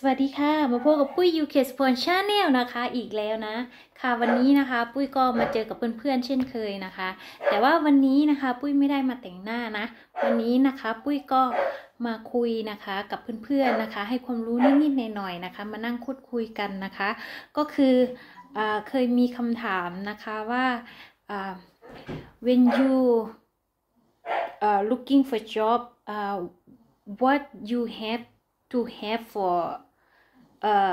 สวัสดีค่ะ มาพบกับปุ้ย UK Sport Channel นะคะอีกแล้วนะค่ะวันนี้นะคะปุ้ยก็มาเจอกับเพื่อนๆเช่นเคยนะคะแต่ว่าวันนี้นะคะปุ้ยไม่ได้มาแต่งหน้านะวันนี้นะคะปุ้ยก็มาคุยนะคะกับเพื่อนๆนะคะให้ความรู้นิดๆหน่อยๆนะคะมานั่งคุยคุยกันนะคะก็คืออเคยมีคำถามนะคะว่า when you uh, looking for job uh, what you have to have for เอ่อ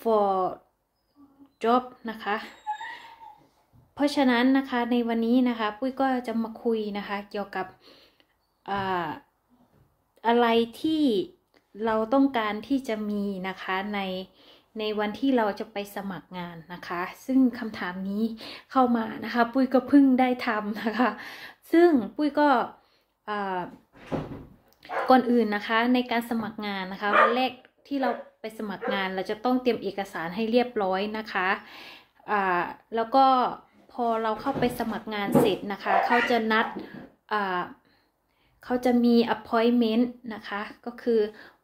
for job นะคะ เพราะฉะนั้นนะคะในวันนี้นะคะ ปุ้ยก็จะมาคุยนะคะ เกี่ยวกับอะอะไรที่เราต้องการที่จะมีนะคะในในวันที่เราจะไปสมัครงานนะคะ ซึ่งคำถามนี้เข้ามานะคะ ปุ้ยก็เพิ่งได้ทำนะคะ ซึ่งปุ้ยก็อ่าก่อนอื่นนะคะ ในการสมัครงานนะคะ วันแรกที่เราไปสมัครงานเราจะต้องเตรียมเอกสารให้เรียบร้อยนะคะอ่าแล้วก็พอเราเข้าไปสมัครงานเสร็จนะคะ เขาจะนัดอ่าเขาจะมี appointment นะคะ ก็คือ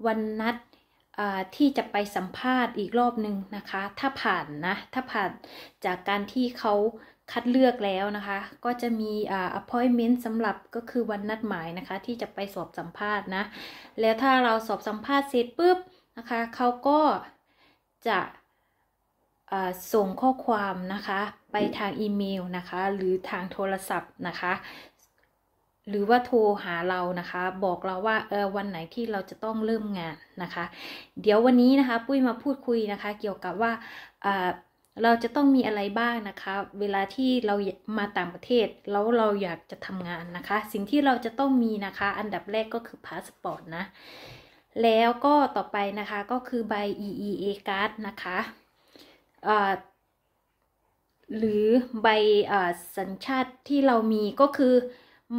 วันนัดที่จะไปสัมภาษณ์อีกรอบหนึ่งนะคะ ถ้าผ่านนะ ถ้าผ่านจากการที่เขาคัดเลือกแล้วนะคะก็จะมีอ่า appointment สำหรับก็คือวันนัดหมายนะคะ ที่จะไปสอบสัมภาษณ์นะแล้วถ้าเราสอบสัมภาษณ์เสร็จปุ๊บนะคะเขาก็จะส่งข้อความนะคะไปทางอีเมลนะคะ หรือทางโทรศัพท์นะคะ หรือว่าโทรหาเรานะคะ บอกเราว่าเออวันไหนที่เราจะต้องเริ่มงานนะคะ เดี๋ยววันนี้นะคะปุ้ยมาพูดคุยนะคะเกี่ยวกับว่าเราจะต้องมีอะไรบ้างนะคะเวลาที่เรามาต่างประเทศแล้วเราอยากจะทำงานนะคะ สิ่งที่เราจะต้องมีนะคะ อันดับแรกก็คือพาสปอร์ตนะแล้วก็ต่อไปนะคะก็คือ ใบ EEA card นะคะหรือใบสัญชาติที่เรามีก็คือ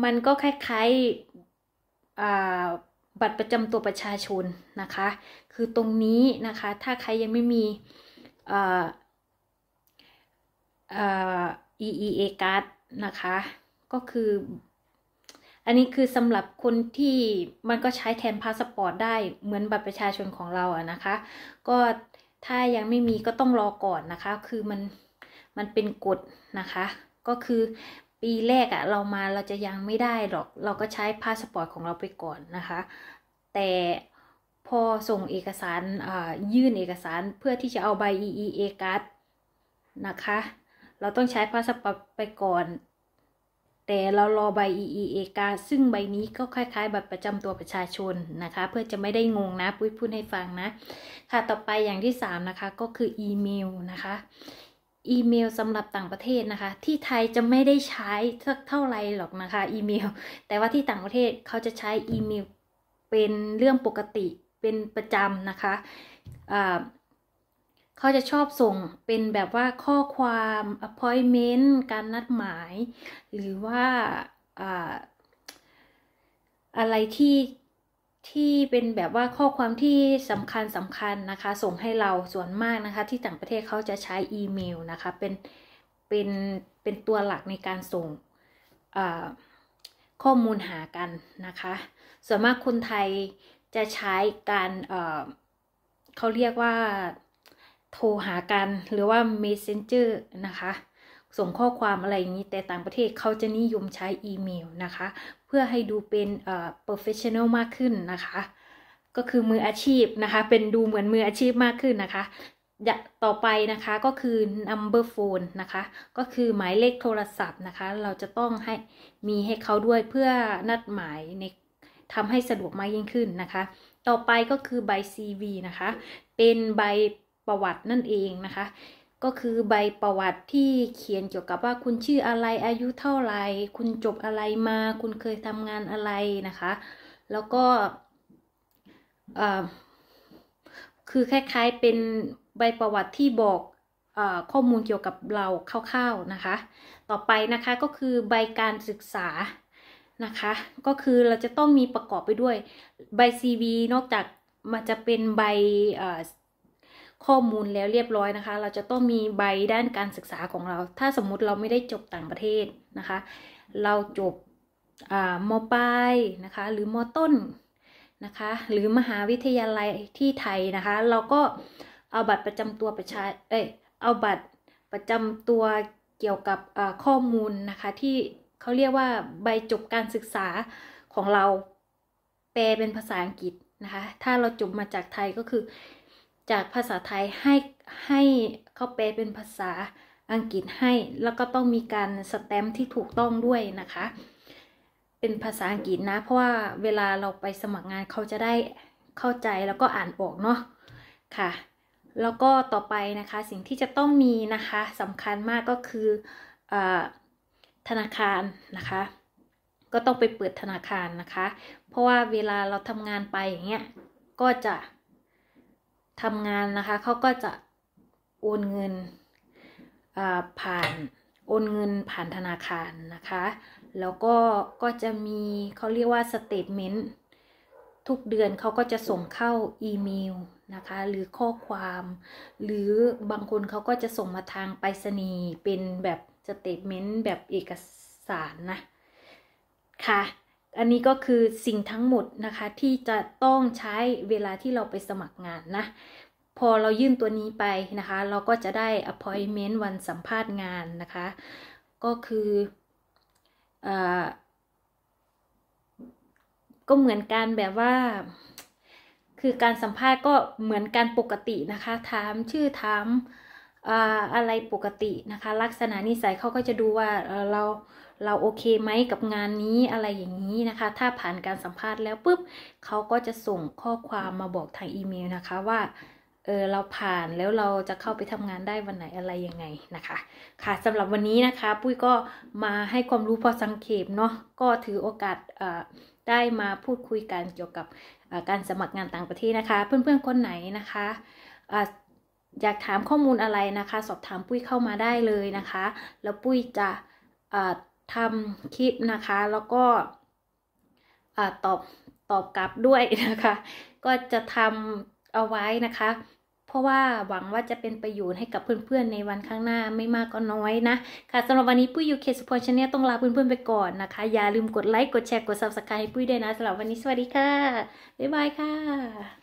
มันก็คล้ายๆบัตรประจำตัวประชาชนนะคะ คือตรงนี้นะคะถ้าใครยังไม่มี EEA card นะคะ ก็คือ อันนี้คือสำหรับคนที่มันก็ใช้แทนพาสปอร์ตได้ เหมือนบัตรประชาชนของเราอะนะคะ ก็ ถ้ายังไม่มีก็ต้องรอก่อนนะคะ คือมัน มันเป็นกฎนะคะ ก็คือปีแรกอะเรามาเราจะยังไม่ได้หรอก เราก็ใช้พาสปอร์ตของเราไปก่อนนะคะ แต่พอส่งเอกสารยื่นเอกสารเพื่อที่จะเอาใบ EEA card นะคะเราต้องใช้พาสปอร์ตไปก่อน แต่เรารอใบ EEAK ซึ่งใบนี้ก็คล้ายๆ บัตรประจำตัวประชาชนนะคะ เพื่อจะไม่ได้งงนะปุ้ยพูดให้ฟังนะ ค่ะต่อไปอย่างที่3นะคะก็คืออีเมลนะคะอีเมลสำหรับต่างประเทศนะคะ ที่ไทยจะไม่ได้ใช้สักเท่าไรหรอกนะคะอีเมล แต่ว่าที่ต่างประเทศเขาจะใช้อีเมลเป็นเรื่องปกติเป็นประจำนะคะเขาจะชอบส่งเป็นแบบว่าข้อความ appointment การนัดหมาย หรือว่าอะไรที่ที่เป็นแบบว่าข้อความที่สำคัญสำคัญนะคะส่งให้เราส่วนมากนะคะที่ต่างประเทศเขาจะใช้อีเมลนะคะเป็นเป็นเป็นตัวหลักในการส่งข้อมูลหากันนะคะ ส่วนมากคนไทยจะใช้การเขาเรียกว่าโทรหากันหรือว่า messenger นะคะส่งข้อความอะไรอย่างนี้แต่ต่างประเทศเขาจะนิยมใช้อีเมลนะคะเพื่อให้ดูเป็นเอ่อ professional มากขึ้นนะคะ ก็คือมืออาชีพนะคะเป็นดูเหมือนมืออาชีพมากขึ้นนะคะยต่อไปนะคะก็คือ number phone นะคะก็คือหมายเลขโทรศัพท์นะคะ เราจะต้องให้มีให้เขาด้วยเพื่อนัดหมายในทำให้สะดวกมากยิ่งขึ้นนะคะ ต่อไปก็คือใบ CV นะคะ เป็นใบประวัตินั่นเองนะคะก็คือใบประวัติที่เขียนเกี่ยวกับว่าคุณชื่ออะไรอายุเท่าไรคุณจบอะไรมาคุณเคยทำงานอะไรนะคะแล้วก็คือคล้ายๆเป็นใบประวัติที่บอกอข้อมูลเกี่ยวกับเราคร่าวๆนะคะต่อไปนะคะก็คือใบการศึกษานะคะก็คือเราจะต้องมีประกอบไปด้วย ใบ CV นอกจากมันจะเป็นใบข้อมูลแล้วเรียบร้อยนะคะ เราจะต้องมีใบด้านการศึกษาของเรา ถ้าสมมุติเราไม่ได้จบต่างประเทศนะคะ เราจบมปลายนะคะหรือมต้นนะคะ หรือมหาวิทยาลัยที่ไทยนะคะ เราก็เอาบัตรประจำตัวประชาเอ้ยเอาบัตรประจำตัวเกี่ยวกับข้อมูลนะคะ ที่เขาเรียกว่าใบจบการศึกษาของเราแปลเป็นภาษาอังกฤษนะคะถ้าเราจบมาจากไทยก็คือจากภาษาไทยให้ ให้เขาแปลเป็นภาษาอังกฤษให้ แล้วก็ต้องมีการสแตมป์ที่ถูกต้องด้วยนะคะ เป็นภาษาอังกฤษนะเพราะว่าเวลาเราไปสมัครงานเขาจะได้เข้าใจแล้วก็อ่านออกเนาะค่ะ แล้วก็ต่อไปนะคะสิ่งที่จะต้องมีนะคะสำคัญมากก็คืออธนาคารนะคะ ก็ต้องไปเปิดธนาคารนะคะ เพราะว่าเวลาเราทำงานไปอย่างเงี้ยก็จะทำงานนะคะเขาก็จะโอนเงินผ่านโอนเงินผ่านธนาคารนะคะ แล้วก็ ก็จะมีเขาเรียกว่าสเตทเมนต์ทุกเดือนเขาก็จะส่งเข้าอีเมลนะคะ หรือข้อความ หรือบางคนเขาก็จะส่งมาทางไปรษณีย์เป็นแบบสเตทเมนต์แบบเอกสาร นะ ค่ะอันนี้ก็คือสิ่งทั้งหมดนะคะที่จะต้องใช้เวลาที่เราไปสมัครงานนะ พอเรายื่นตัวนี้ไปนะคะ เราก็จะได้ appointment วันสัมภาษณ์งานนะคะ ก็คืออก็เหมือนการแบบว่า คือการสัมภาษณ์ก็เหมือนการปกตินะคะถามชื่อถามอะไรปกตินะคะลักษณะนิสัยเขาก็จะดูว่าเราเราโอเคไหมกับงานนี้อะไรอย่างนี้นะคะ ถ้าผ่านการสัมภาษณ์แล้วปุ๊บเขาก็จะส่งข้อความมาบอกทางอีเมลนะคะว่าเออเราผ่านแล้วเราจะเข้าไปทำงานได้วันไหนอะไรยังไงนะคะ ค่ะสำหรับวันนี้นะคะปุ้ยก็มาให้ความรู้พอสังเขปเนาะก็ถือโอกาสได้มาพูดคุยกันเกี่ยวกับการสมัครงานต่างประเทศนะคะ เพื่อนๆคนไหนนะคะอยากถามข้อมูลอะไรนะคะ สอบถามปุ้ยเข้ามาได้เลยนะคะแล้วปุ้ยจะทำคลิปนะคะ แล้วก็ตอบตอบกลับด้วยนะคะ ก็จะทำเอาไว้นะคะ เพราะว่าหวังว่าจะเป็นประโยชน์ให้กับเพื่อนๆ ในวันข้างหน้าไม่มากก็น้อยนะค่ะสำหรับวันนี้ปุ้ยยูเคสปอร์ชาแนลต้องลาเพื่อนๆไปก่อนนะคะอย่าลืมกดไลค์กดแชร์กดซับสไครต์ให้ปุ้ยด้วยนะสำหรับวันนี้สวัสดีค่ะบ๊ายบายค่ะ